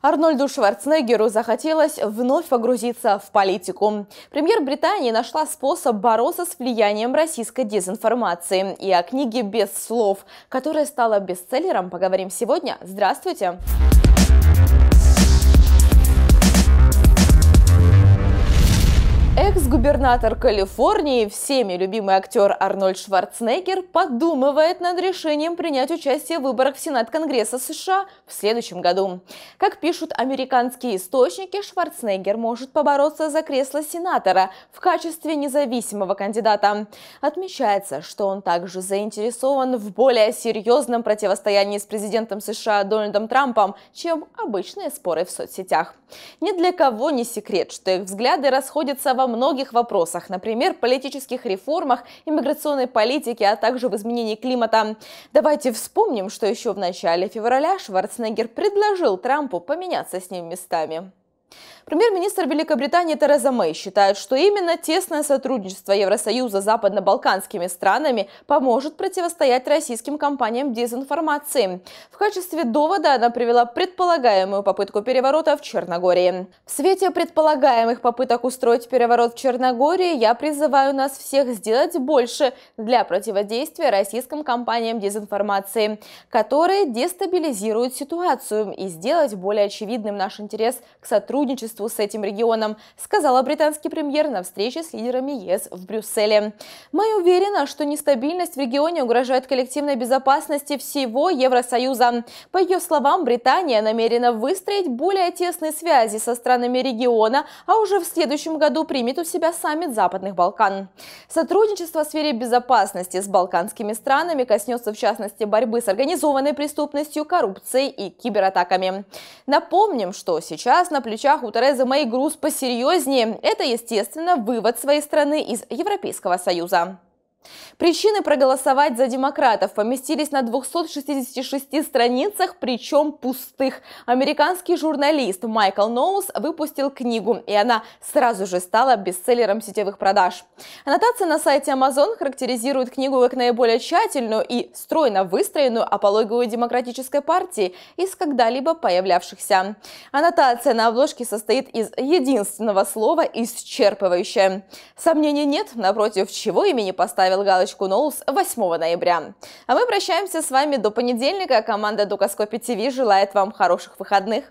Арнольду Шварценеггеру захотелось вновь погрузиться в политику. Премьер Британии нашла способ бороться с влиянием российской дезинформации. И о книге «Без слов», которая стала бестселлером, поговорим сегодня. Здравствуйте! Здравствуйте! Экс-губернатор Калифорнии, всеми любимый актер Арнольд Шварценеггер подумывает над решением принять участие в выборах в Сенат Конгресса США в следующем году. Как пишут американские источники, Шварценеггер может побороться за кресло сенатора в качестве независимого кандидата. Отмечается, что он также заинтересован в более серьезном противостоянии с президентом США Дональдом Трампом, чем обычные споры в соцсетях. Ни для кого не секрет, что их взгляды расходятся во многих многих вопросах, например, политических реформах, иммиграционной политике, а также в изменении климата. Давайте вспомним, что еще в начале февраля Шварценеггер предложил Трампу поменяться с ним местами. Премьер-министр Великобритании Тереза Мэй считает, что именно тесное сотрудничество Евросоюза с западно-балканскими странами поможет противостоять российским компаниям дезинформации. В качестве довода она привела предполагаемую попытку переворота в Черногории. В свете предполагаемых попыток устроить переворот в Черногории я призываю нас всех сделать больше для противодействия российским компаниям дезинформации, которые дестабилизируют ситуацию и сделать более очевидным наш интерес к сотрудничеству сотрудничеству с этим регионом, сказала британский премьер на встрече с лидерами ЕС в Брюсселе. Мы уверена, что нестабильность в регионе угрожает коллективной безопасности всего Евросоюза. По ее словам, Британия намерена выстроить более тесные связи со странами региона, а уже в следующем году примет у себя саммит Западных Балкан. Сотрудничество в сфере безопасности с балканскими странами коснется в частности борьбы с организованной преступностью, коррупцией и кибератаками. Напомним, что сейчас на плечах у Терезы резюме и груз посерьезнее – это, естественно, вывод своей страны из Европейского Союза. Причины проголосовать за демократов поместились на 266 страницах, причем пустых. Американский журналист Майкл Ноус выпустил книгу, и она сразу же стала бестселлером сетевых продаж. Аннотация на сайте Amazon характеризирует книгу как наиболее тщательную и стройно выстроенную апологию демократической партии из когда-либо появлявшихся. Аннотация на обложке состоит из единственного слова «исчерпывающее». Сомнений нет, напротив чего имени поставил поставил галочку «Ноус» 8 ноября. А мы прощаемся с вами до понедельника. Команда Дукаскопи ТВ желает вам хороших выходных.